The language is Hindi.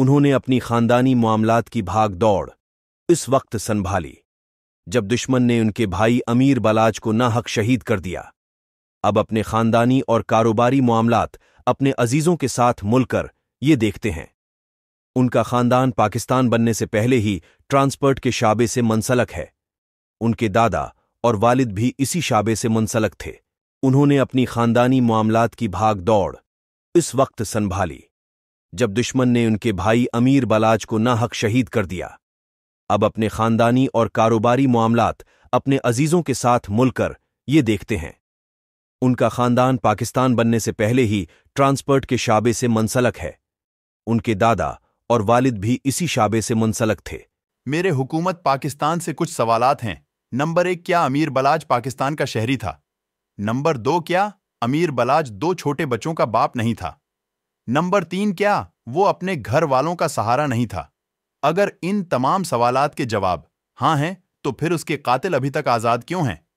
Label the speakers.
Speaker 1: उन्होंने अपनी खानदानी मामलात की भाग दौड़ इस वक्त संभाली जब दुश्मन ने उनके भाई अमीर बलाज को नाहक शहीद कर दिया अब अपने खानदानी और कारोबारी मामलात अपने अजीजों के साथ मुलकर ये देखते हैं उनका खानदान पाकिस्तान बनने से पहले ही ट्रांसपर्ट के शाबे से मुंसलक है उनके दादा और वालिद भी इसी शाबे से मुंसलक थे उन्होंने अपनी खानदानी मामलात की भाग दौड़ इस वक्त संभाली जब दुश्मन ने उनके भाई अमीर बलाज को नाहक शहीद कर दिया अब अपने खानदानी और कारोबारी मामलात अपने अजीजों के साथ मुलकर ये देखते हैं उनका खानदान पाकिस्तान बनने से पहले ही ट्रांसपर्ट के शाबे से मुंसलक है उनके दादा और वालिद भी इसी शाबे से मुंसलक थे
Speaker 2: मेरे हुकूमत पाकिस्तान से कुछ सवाल हैं नंबर एक क्या अमीर बलाज पाकिस्तान का शहरी था नंबर दो क्या अमीर बलाज दो छोटे बच्चों का बाप नहीं था नंबर तीन क्या वो अपने घर वालों का सहारा नहीं था अगर इन तमाम सवालात के जवाब हाँ हैं तो फिर उसके कातिल अभी तक आज़ाद क्यों हैं